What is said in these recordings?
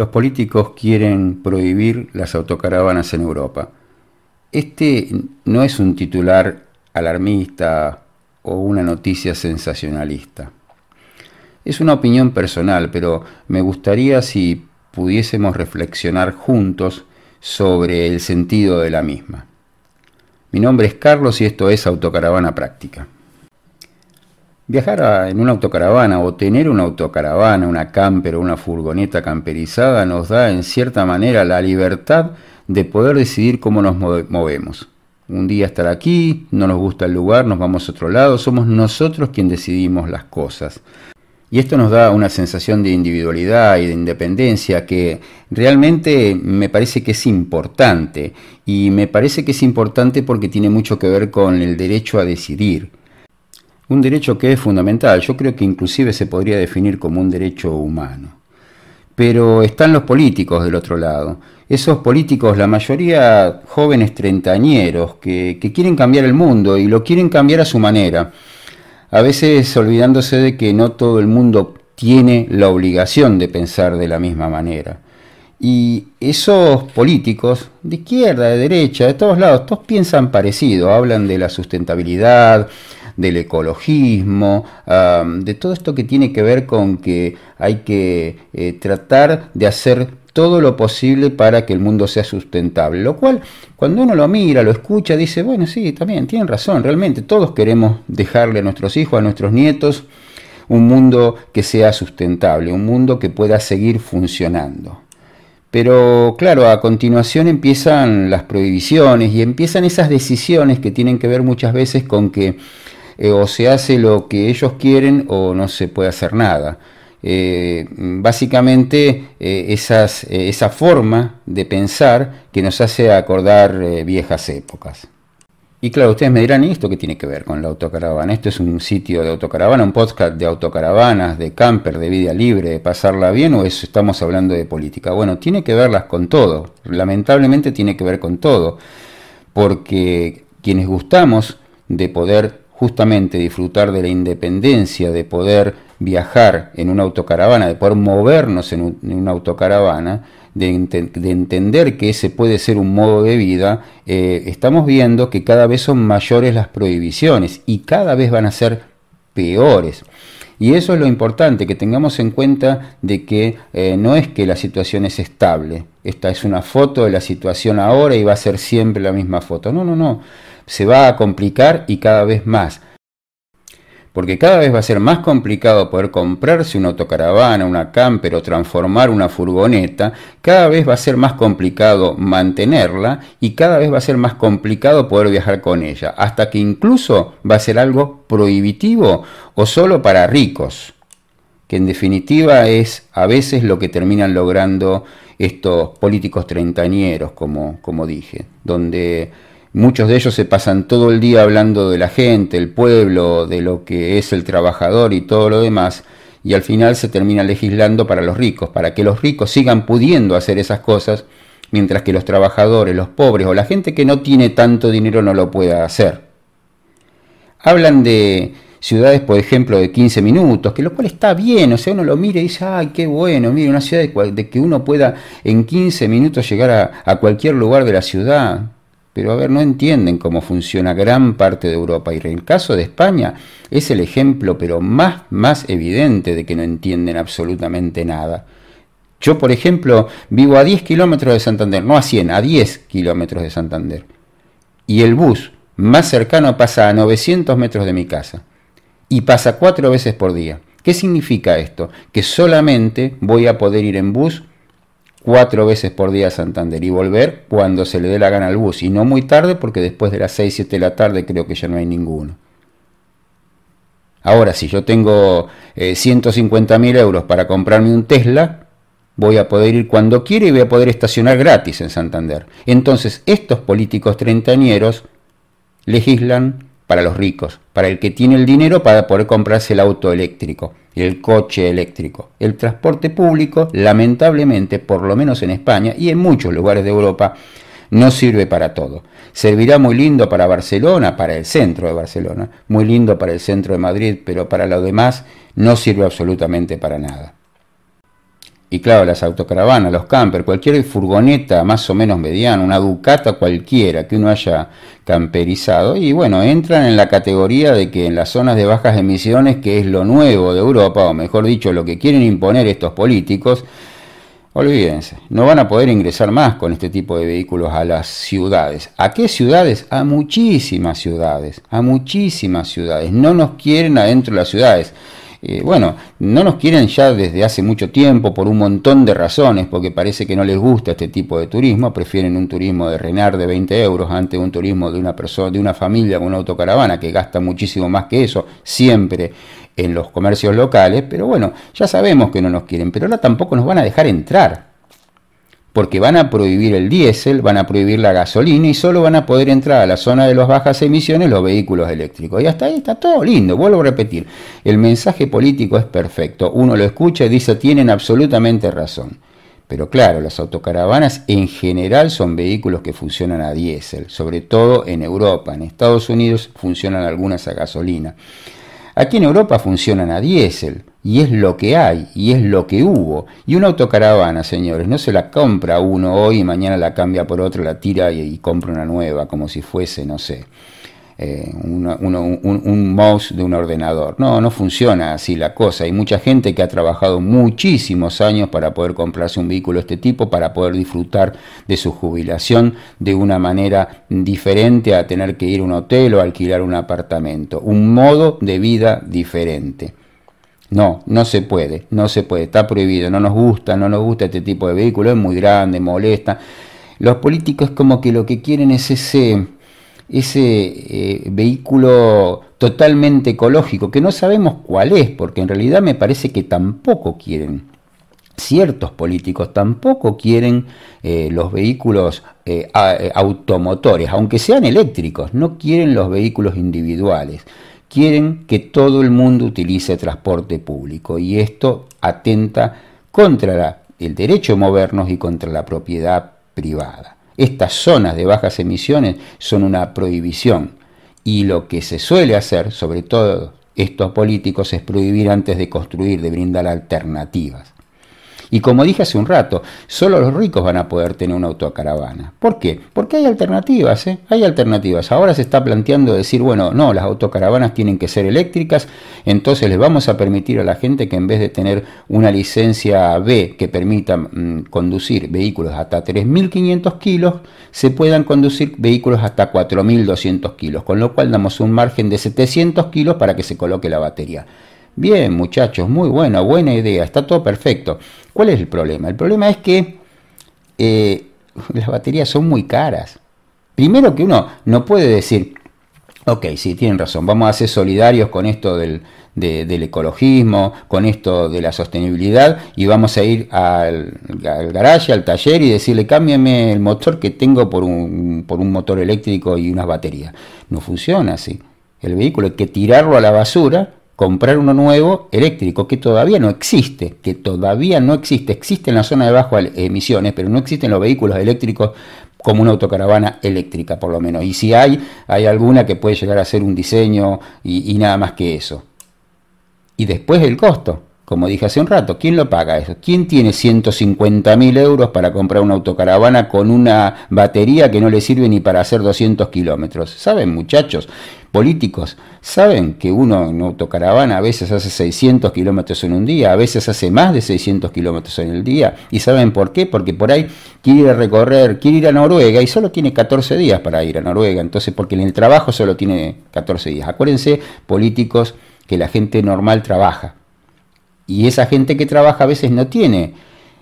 Los políticos quieren prohibir las autocaravanas en Europa. Este no es un titular alarmista o una noticia sensacionalista. Es una opinión personal, pero me gustaría si pudiésemos reflexionar juntos sobre el sentido de la misma. Mi nombre es Carlos y esto es Autocaravana Práctica. Viajar en una autocaravana o tener una autocaravana, una camper o una furgoneta camperizada nos da en cierta manera la libertad de poder decidir cómo nos movemos. Un día estar aquí, no nos gusta el lugar, nos vamos a otro lado, somos nosotros quien decidimos las cosas. Y esto nos da una sensación de individualidad y de independencia que realmente me parece que es importante. Y me parece que es importante porque tiene mucho que ver con el derecho a decidir un derecho que es fundamental, yo creo que inclusive se podría definir como un derecho humano. Pero están los políticos del otro lado. Esos políticos, la mayoría jóvenes treintañeros, que, que quieren cambiar el mundo y lo quieren cambiar a su manera. A veces olvidándose de que no todo el mundo tiene la obligación de pensar de la misma manera. Y esos políticos, de izquierda, de derecha, de todos lados, todos piensan parecido, hablan de la sustentabilidad, del ecologismo, de todo esto que tiene que ver con que hay que eh, tratar de hacer todo lo posible para que el mundo sea sustentable. Lo cual, cuando uno lo mira, lo escucha, dice, bueno, sí, también tienen razón, realmente todos queremos dejarle a nuestros hijos, a nuestros nietos, un mundo que sea sustentable, un mundo que pueda seguir funcionando. Pero claro, a continuación empiezan las prohibiciones y empiezan esas decisiones que tienen que ver muchas veces con que eh, o se hace lo que ellos quieren o no se puede hacer nada. Eh, básicamente eh, esa forma de pensar que nos hace acordar viejas épocas. Y claro, ustedes me dirán, ¿y esto qué tiene que ver con la autocaravana? Esto es un sitio de autocaravana, un podcast de autocaravanas, de camper, de vida libre, de pasarla bien, o eso estamos hablando de política. Bueno, tiene que verlas con todo, lamentablemente tiene que ver con todo, porque quienes gustamos de poder justamente disfrutar de la independencia, de poder viajar en una autocaravana, de poder movernos en, una autocaravana, de, entender que ese puede ser un modo de vida, eh, estamos viendo que cada vez son mayores las prohibiciones y cada vez van a ser peores. Y eso es lo importante, que tengamos en cuenta de que eh, no es que la situación es estable. Esta es una foto de la situación ahora y va a ser siempre la misma foto. No, no, no se va a complicar y cada vez más. Porque cada vez va a ser más complicado poder comprarse una autocaravana, una camper o transformar una furgoneta, cada vez va a ser más complicado mantenerla y cada vez va a ser más complicado poder viajar con ella, hasta que incluso va a ser algo prohibitivo o solo para ricos, que en definitiva es a veces lo que terminan logrando estos políticos treintañeros, como, como dije, donde Muchos de ellos se pasan todo el día hablando de la gente, el pueblo, de lo que es el trabajador y todo lo demás, y al final se termina legislando para los ricos, para que los ricos sigan pudiendo hacer esas cosas, mientras que los trabajadores, los pobres o la gente que no tiene tanto dinero no lo pueda hacer. Hablan de ciudades, por ejemplo, de 15 minutos, que lo cual está bien, o sea, uno lo mira y dice, ay, qué bueno, mire, una ciudad de, que uno pueda en 15 minutos llegar a cualquier lugar de la ciudad pero a ver, no entienden cómo funciona gran parte de Europa. Y en el caso de España es el ejemplo, pero más, más evidente de que no entienden absolutamente nada. Yo, por ejemplo, vivo a 10 kilómetros de Santander, no a 100, a 10 kilómetros de Santander. Y el bus más cercano pasa a 900 metros de mi casa. Y pasa cuatro veces por día. ¿Qué significa esto? Que solamente voy a poder ir en bus cuatro veces por día a Santander y volver cuando se le dé la gana al bus. Y no muy tarde porque después de las 6, 7 de la tarde creo que ya no hay ninguno. Ahora, si yo tengo 150.000 eh, 150 mil euros para comprarme un Tesla, voy a poder ir cuando quiera y voy a poder estacionar gratis en Santander. Entonces, estos políticos treintañeros legislan para los ricos, para el que tiene el dinero para poder comprarse el auto eléctrico, el coche eléctrico. El transporte público, lamentablemente, por lo menos en España y en muchos lugares de Europa, no sirve para todo. Servirá muy lindo para Barcelona, para el centro de Barcelona, muy lindo para el centro de Madrid, pero para lo demás no sirve absolutamente para nada. Y claro, las autocaravanas, los camper, cualquier furgoneta más o menos mediana, una ducata cualquiera que uno haya camperizado. Y bueno, entran en la categoría de que en las zonas de bajas emisiones, que es lo nuevo de Europa, o mejor dicho, lo que quieren imponer estos políticos, Olvídense, no van a poder ingresar más con este tipo de vehículos a las ciudades. ¿A qué ciudades? A muchísimas ciudades, a muchísimas ciudades. No nos quieren adentro de las ciudades. Eh, bueno, no nos quieren ya desde hace mucho tiempo por un montón de razones, porque parece que no les gusta este tipo de turismo, prefieren un turismo de renar de 20 euros ante un turismo de una persona, de una familia con una autocaravana que gasta muchísimo más que eso, siempre en los comercios locales, pero bueno, ya sabemos que no nos quieren, pero ahora tampoco nos van a dejar entrar porque van a prohibir el diésel, van a prohibir la gasolina y solo van a poder entrar a la zona de las bajas emisiones los vehículos eléctricos. Y hasta ahí está todo lindo, vuelvo a repetir, el mensaje político es perfecto, uno lo escucha y dice tienen absolutamente razón. Pero claro, las autocaravanas en general son vehículos que funcionan a diésel, sobre todo en Europa, en Estados Unidos funcionan algunas a gasolina. Aquí en Europa funcionan a diésel, y es lo que hay, y es lo que hubo. Y una autocaravana, señores, no se la compra uno hoy y mañana la cambia por otra, la tira y, compra una nueva, como si fuese, no sé, eh, un, un, mouse de un ordenador. No, no funciona así la cosa. Hay mucha gente que ha trabajado muchísimos años para poder comprarse un vehículo de este tipo, para poder disfrutar de su jubilación de una manera diferente a tener que ir a un hotel o alquilar un apartamento. Un modo de vida diferente. No, no se puede, no se puede, está prohibido, no nos gusta, no nos gusta este tipo de vehículo, es muy grande, molesta. Los políticos como que lo que quieren es ese, ese eh, vehículo totalmente ecológico, que no sabemos cuál es, porque en realidad me parece que tampoco quieren. Ciertos políticos tampoco quieren eh, los vehículos eh, automotores, aunque sean eléctricos, no quieren los vehículos individuales quieren que todo el mundo utilice transporte público y esto atenta contra el derecho a movernos y contra la propiedad privada. Estas zonas de bajas emisiones son una prohibición y lo que se suele hacer, sobre todo estos políticos, es prohibir antes de construir, de brindar alternativas. Y como dije hace un rato, solo los ricos van a poder tener una autocaravana. ¿Por qué? Porque hay alternativas, ¿eh? Hay alternativas. Ahora se está planteando decir, bueno, no, las autocaravanas tienen que ser eléctricas, entonces les vamos a permitir a la gente que en vez de tener una licencia B que permita mm, conducir vehículos hasta 3.500 kilos, se puedan conducir vehículos hasta 4.200 kilos, con lo cual damos un margen de 700 kilos para que se coloque la batería. Bien, muchachos, muy bueno, buena idea, está todo perfecto. ¿Cuál es el problema? El problema es que eh, las baterías son muy caras. Primero que uno no puede decir, ok, sí, tienen razón, vamos a ser solidarios con esto del, ecologismo, con esto de la sostenibilidad y vamos a ir al, garaje, al taller y decirle, cámbiame el motor que tengo por un, por un motor eléctrico y unas baterías. No funciona así. El vehículo hay que tirarlo a la basura comprar uno nuevo eléctrico, que todavía no existe, que todavía no existe, existe en la zona de bajo emisiones, pero no existen los vehículos eléctricos como una autocaravana eléctrica por lo menos. Y si hay, hay alguna que puede llegar a ser un diseño y nada más que eso. Y después el costo. Como dije hace un rato, ¿quién lo paga eso? ¿Quién tiene 150 mil euros para comprar una autocaravana con una batería que no le sirve ni para hacer 200 kilómetros? ¿Saben, muchachos? Políticos, ¿saben que uno en autocaravana a veces hace 600 kilómetros en un día, a veces hace más de 600 kilómetros en el día? ¿Y saben por qué? Porque por ahí quiere ir a recorrer, quiere ir a Noruega y solo tiene 14 días para ir a Noruega. Entonces, porque en el trabajo solo tiene 14 días. Acuérdense, políticos, que la gente normal trabaja y esa gente que trabaja a veces no tiene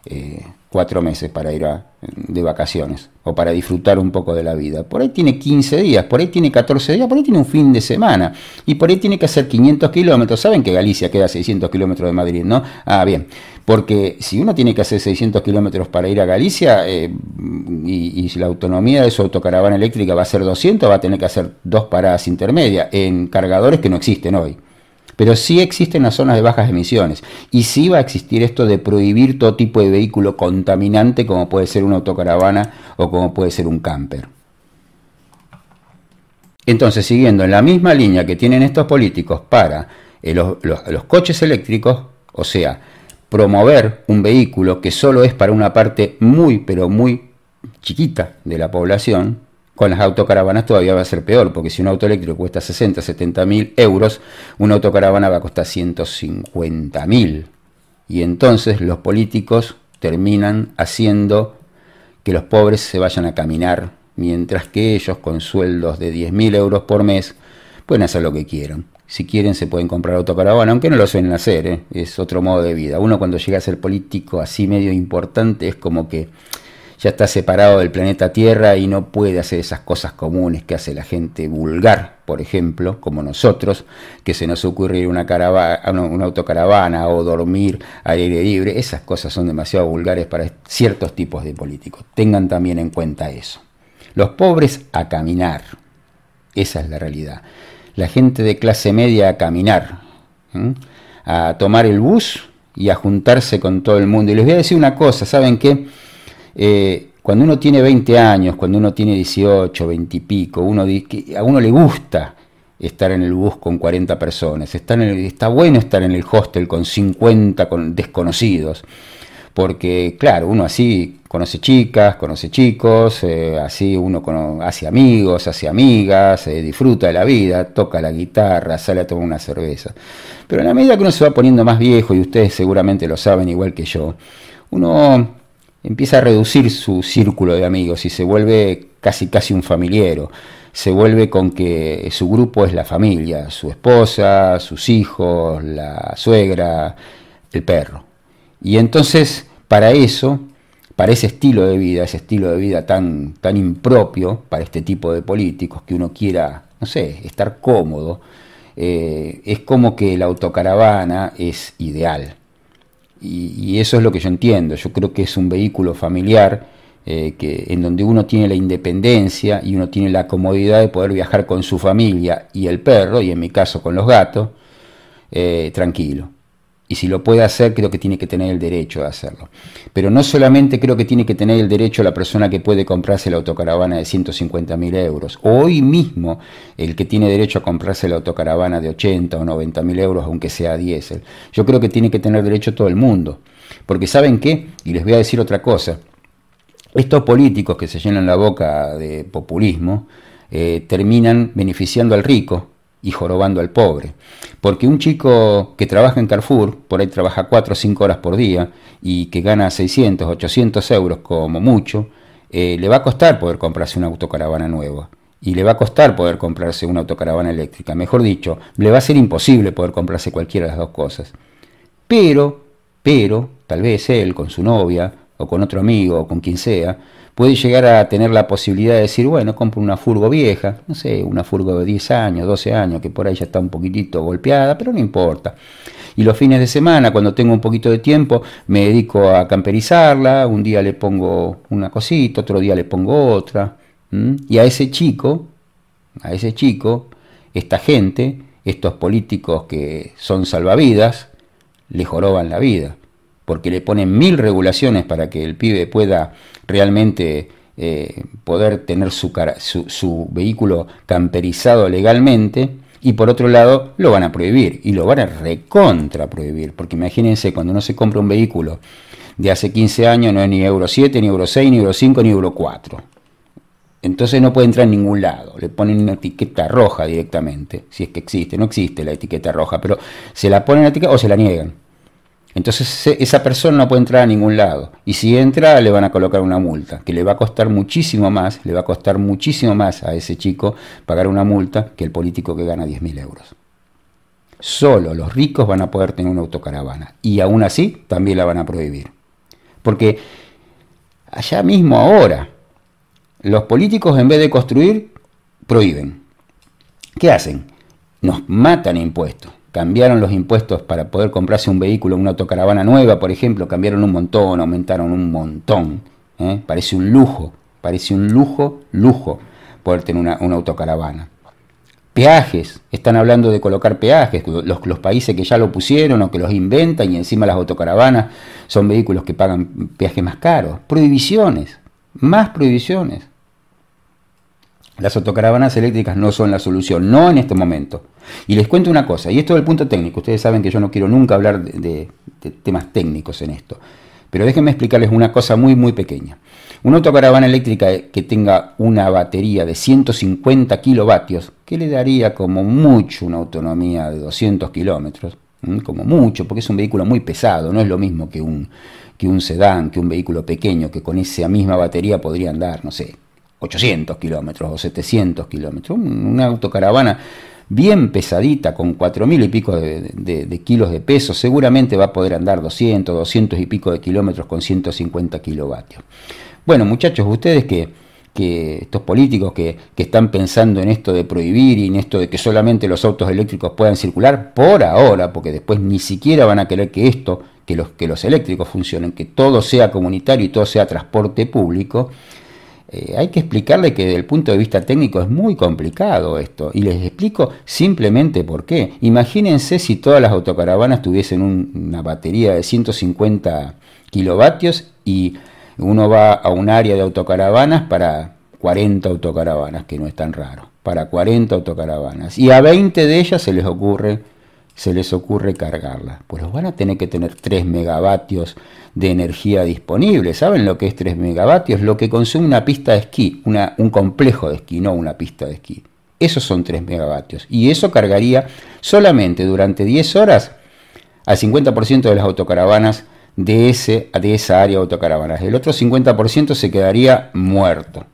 eh, cuatro meses para ir a, de vacaciones o para disfrutar un poco de la vida. Por ahí tiene 15 días, por ahí tiene 14 días, por ahí tiene un fin de semana y por ahí tiene que hacer 500 kilómetros. Saben que Galicia queda a 600 kilómetros de Madrid, ¿no? Ah, bien, porque si uno tiene que hacer 600 kilómetros para ir a Galicia eh, y, y, la autonomía de su autocaravana eléctrica va a ser 200, va a tener que hacer dos paradas intermedias en cargadores que no existen hoy pero sí existen las zonas de bajas emisiones y sí va a existir esto de prohibir todo tipo de vehículo contaminante como puede ser una autocaravana o como puede ser un camper. Entonces, siguiendo en la misma línea que tienen estos políticos para eh, los, los coches eléctricos, o sea, promover un vehículo que solo es para una parte muy, pero muy chiquita de la población, con las autocaravanas todavía va a ser peor, porque si un auto eléctrico cuesta 60, 70 mil euros, una autocaravana va a costar 150 mil. Y entonces los políticos terminan haciendo que los pobres se vayan a caminar, mientras que ellos con sueldos de 10 mil euros por mes pueden hacer lo que quieran. Si quieren se pueden comprar autocaravana, aunque no lo suelen hacer, ¿eh? es otro modo de vida. Uno cuando llega a ser político así medio importante es como que ya está separado del planeta Tierra y no puede hacer esas cosas comunes que hace la gente vulgar, por ejemplo, como nosotros, que se nos ocurre ir una, caravana, una autocaravana o dormir al aire libre. Esas cosas son demasiado vulgares para ciertos tipos de políticos. Tengan también en cuenta eso. Los pobres a caminar. Esa es la realidad. La gente de clase media a caminar. A tomar el bus y a juntarse con todo el mundo. Y les voy a decir una cosa, ¿saben qué? Eh, cuando uno tiene 20 años, cuando uno tiene 18, 20 y pico, a uno le gusta estar en el bus con 40 personas, está, bueno estar en el hostel con 50 con desconocidos, porque claro, uno así conoce chicas, conoce chicos, eh, así uno hace amigos, hace amigas, eh, disfruta de la vida, toca la guitarra, sale a tomar una cerveza. Pero en la medida que uno se va poniendo más viejo, y ustedes seguramente lo saben igual que yo, uno empieza a reducir su círculo de amigos y se vuelve casi casi un familiero. Se vuelve con que su grupo es la familia, su esposa, sus hijos, la suegra, el perro. Y entonces, para eso, para ese estilo de vida, ese estilo de vida tan, tan impropio para este tipo de políticos, que uno quiera, no sé, estar cómodo, eh, es como que la autocaravana es ideal. Y, eso es lo que yo entiendo. Yo creo que es un vehículo familiar eh, que, en donde uno tiene la independencia y uno tiene la comodidad de poder viajar con su familia y el perro, y en mi caso con los gatos, eh, tranquilo. Y si lo puede hacer, creo que tiene que tener el derecho a hacerlo. Pero no solamente creo que tiene que tener el derecho la persona que puede comprarse la autocaravana de 150.000 mil euros. O hoy mismo el que tiene derecho a comprarse la autocaravana de 80 o 90.000 mil euros, aunque sea diésel. Yo creo que tiene que tener derecho todo el mundo. Porque ¿saben qué? Y les voy a decir otra cosa. Estos políticos que se llenan la boca de populismo eh, terminan beneficiando al rico y jorobando al pobre. Porque un chico que trabaja en Carrefour, por ahí trabaja 4 o 5 horas por día y que gana 600, 800 euros como mucho, eh, le va a costar poder comprarse una autocaravana nueva. Y le va a costar poder comprarse una autocaravana eléctrica. Mejor dicho, le va a ser imposible poder comprarse cualquiera de las dos cosas. Pero, pero, tal vez él con su novia o con otro amigo o con quien sea, puede llegar a tener la posibilidad de decir, bueno, compro una furgo vieja, no sé, una furgo de 10 años, 12 años, que por ahí ya está un poquitito golpeada, pero no importa. Y los fines de semana, cuando tengo un poquito de tiempo, me dedico a camperizarla, un día le pongo una cosita, otro día le pongo otra. Y a ese chico, a ese chico, esta gente, estos políticos que son salvavidas, le joroban la vida porque le ponen mil regulaciones para que el pibe pueda realmente eh, poder tener su, vehículo camperizado legalmente, y por otro lado lo van a prohibir y lo van a recontra prohibir, porque imagínense cuando uno se compra un vehículo de hace 15 años no es ni euro 7, ni euro 6, ni euro 5, ni euro 4. Entonces no puede entrar en ningún lado, le ponen una etiqueta roja directamente, si es que existe, no existe la etiqueta roja, pero se la ponen la etiqueta o se la niegan. Entonces esa persona no puede entrar a ningún lado. Y si entra, le van a colocar una multa, que le va a costar muchísimo más, le va a costar muchísimo más a ese chico pagar una multa que el político que gana 10.000 euros. Solo los ricos van a poder tener una autocaravana. Y aún así, también la van a prohibir. Porque allá mismo ahora, los políticos en vez de construir, prohíben. ¿Qué hacen? Nos matan impuestos cambiaron los impuestos para poder comprarse un vehículo, una autocaravana nueva, por ejemplo, cambiaron un montón, aumentaron un montón. ¿eh? Parece un lujo, parece un lujo, lujo poder tener una, autocaravana. Peajes, están hablando de colocar peajes, los, países que ya lo pusieron o que los inventan y encima las autocaravanas son vehículos que pagan peaje más caros. Prohibiciones, más prohibiciones. Las autocaravanas eléctricas no son la solución, no en este momento. Y les cuento una cosa, y esto el punto técnico, ustedes saben que yo no quiero nunca hablar de, temas técnicos en esto, pero déjenme explicarles una cosa muy, muy pequeña. Una autocaravana eléctrica que tenga una batería de 150 kilovatios, que le daría como mucho una autonomía de 200 kilómetros, como mucho, porque es un vehículo muy pesado, no es lo mismo que un, que un sedán, que un vehículo pequeño, que con esa misma batería podría andar, no sé, 800 kilómetros o 700 kilómetros. Una autocaravana bien pesadita, con 4.000 y pico de, kilos de peso, seguramente va a poder andar 200, 200 y pico de kilómetros con 150 kilovatios. Bueno, muchachos, ustedes que, que estos políticos que, están pensando en esto de prohibir y en esto de que solamente los autos eléctricos puedan circular, por ahora, porque después ni siquiera van a querer que esto, que los, que los eléctricos funcionen, que todo sea comunitario y todo sea transporte público, eh, hay que explicarle que desde el punto de vista técnico es muy complicado esto y les explico simplemente por qué. Imagínense si todas las autocaravanas tuviesen una batería de 150 kilovatios y uno va a un área de autocaravanas para 40 autocaravanas, que no es tan raro, para 40 autocaravanas y a 20 de ellas se les ocurre se les ocurre cargarla, Pues van a tener que tener 3 megavatios de energía disponible. ¿Saben lo que es 3 megavatios? Lo que consume una pista de esquí, un complejo de esquí, no una pista de esquí. Esos son 3 megavatios. Y eso cargaría solamente durante 10 horas al 50% de las autocaravanas de, ese, de esa área de autocaravanas. El otro 50% se quedaría muerto.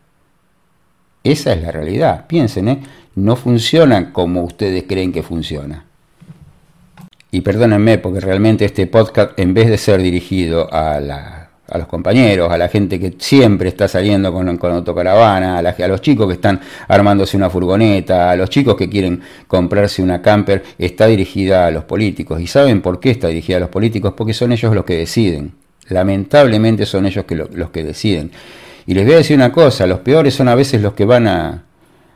Esa es la realidad. Piensen, ¿eh? no funcionan como ustedes creen que funciona y perdónenme porque realmente este podcast, en vez de ser dirigido a, los compañeros, a la gente que siempre está saliendo con, con autocaravana, a, los chicos que están armándose una furgoneta, a los chicos que quieren comprarse una camper, está dirigida a los políticos. ¿Y saben por qué está dirigida a los políticos? Porque son ellos los que deciden. Lamentablemente son ellos los que deciden. Y les voy a decir una cosa, los peores son a veces los que van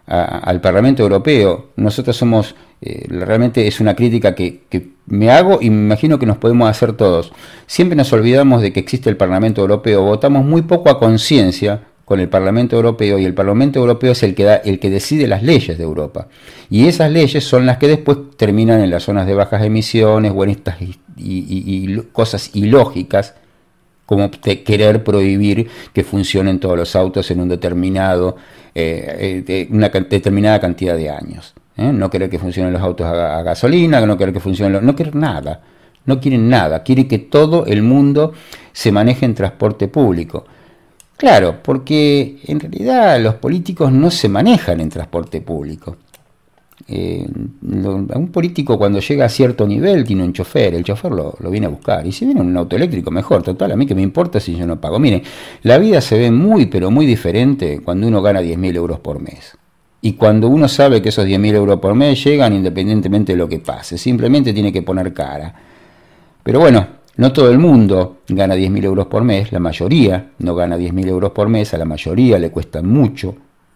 al Parlamento Europeo. Nosotros somos eh, realmente es una crítica que, me hago y me imagino que nos podemos hacer todos. Siempre nos olvidamos de que existe el Parlamento Europeo, votamos muy poco a conciencia con el Parlamento Europeo y el Parlamento Europeo es el que, decide las leyes de Europa. Y esas leyes son las que después terminan en las zonas de bajas emisiones o en estas y, cosas ilógicas como querer prohibir que funcionen todos los autos en un determinado, eh, eh, una determinada cantidad de años. ¿Eh? no querer que funcionen los autos a, gasolina, no querer que funcionen los, no querer nada, no quieren nada, Quiere que todo el mundo se maneje en transporte público. Claro, porque en realidad los políticos no se manejan en transporte público. Eh, un político cuando llega a cierto nivel tiene un chofer, el chofer lo, viene a buscar. Y si viene un auto eléctrico, mejor, total, a mí que me importa si yo no pago. Miren, la vida se ve muy, pero muy diferente cuando uno gana 10.000 euros por mes. Y cuando uno sabe que esos 10.000 euros por mes llegan independientemente de lo que pase, simplemente tiene que poner cara. Pero bueno, no todo el mundo gana 10.000 euros por mes, la mayoría no gana 10.000 euros por mes, a la mayoría le cuesta mucho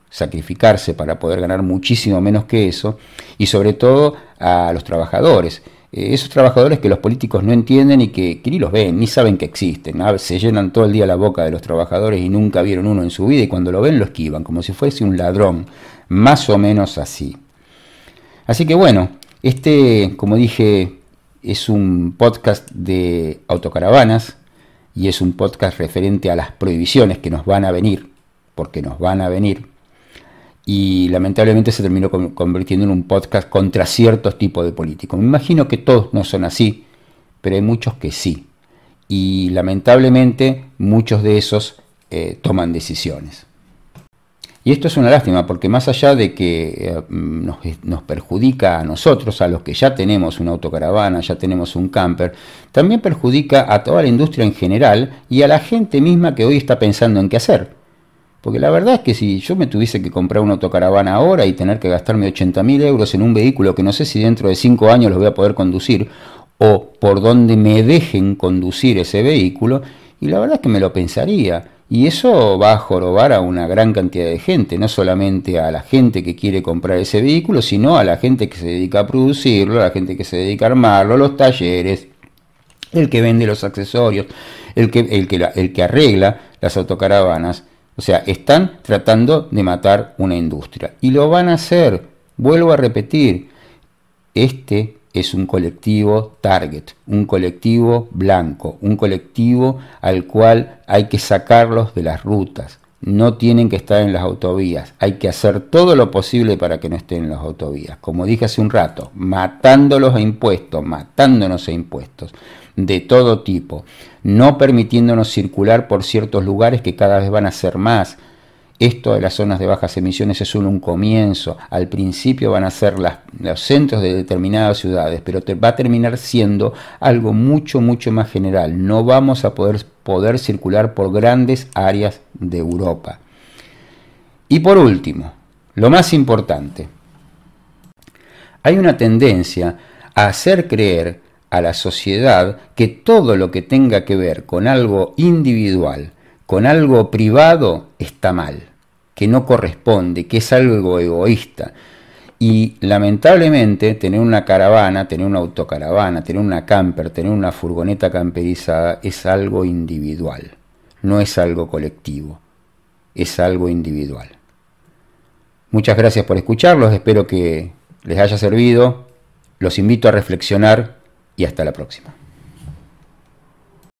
sacrificarse para poder ganar muchísimo menos que eso, y sobre todo a los trabajadores eh, esos trabajadores que los políticos no entienden y que, ni los ven, ni saben que existen. Se llenan todo el día la boca de los trabajadores y nunca vieron uno en su vida y cuando lo ven lo esquivan, como si fuese un ladrón, más o menos así. Así que bueno, este, como dije, es un podcast de autocaravanas y es un podcast referente a las prohibiciones que nos van a venir, porque nos van a venir y lamentablemente se terminó convirtiendo en un podcast contra ciertos tipos de políticos. Me imagino que todos no son así, pero hay muchos que sí. Y lamentablemente muchos de esos eh, toman decisiones. Y esto es una lástima porque más allá de que eh, mm, nos, nos, perjudica a nosotros, a los que ya tenemos una autocaravana, ya tenemos un camper, también perjudica a toda la industria en general y a la gente misma que hoy está pensando en qué hacer. Porque la verdad es que si yo me tuviese que comprar una autocaravana ahora y tener que gastarme 80.000 euros en un vehículo que no sé si dentro de 5 años lo voy a poder conducir o por donde me dejen conducir ese vehículo, y la verdad es que me lo pensaría. Y eso va a jorobar a una gran cantidad de gente, no solamente a la gente que quiere comprar ese vehículo, sino a la gente que se dedica a producirlo, a la gente que se dedica a armarlo, los talleres, el que vende los accesorios, el que, el que, el que arregla las autocaravanas. O sea, están tratando de matar una industria. Y lo van a hacer. Vuelvo a repetir, este es un colectivo target, un colectivo blanco, un colectivo al cual hay que sacarlos de las rutas. No tienen que estar en las autovías. Hay que hacer todo lo posible para que no estén en las autovías. Como dije hace un rato, matándolos a impuestos, matándonos a impuestos de todo tipo, no permitiéndonos circular por ciertos lugares que cada vez van a ser más. Esto de las zonas de bajas emisiones es solo un comienzo. Al principio van a ser las, los centros de determinadas ciudades, pero va a terminar siendo algo mucho, mucho más general. No vamos a poder, poder circular por grandes áreas de Europa. Y por último, lo más importante, hay una tendencia a hacer creer a la sociedad que todo lo que tenga que ver con algo individual, con algo privado, está mal, que no corresponde, que es algo egoísta. Y lamentablemente tener una caravana, tener una autocaravana, tener una camper, tener una furgoneta camperizada es algo individual, no es algo colectivo, es algo individual. Muchas gracias por escucharlos, espero que les haya servido, los invito a reflexionar y hasta la próxima.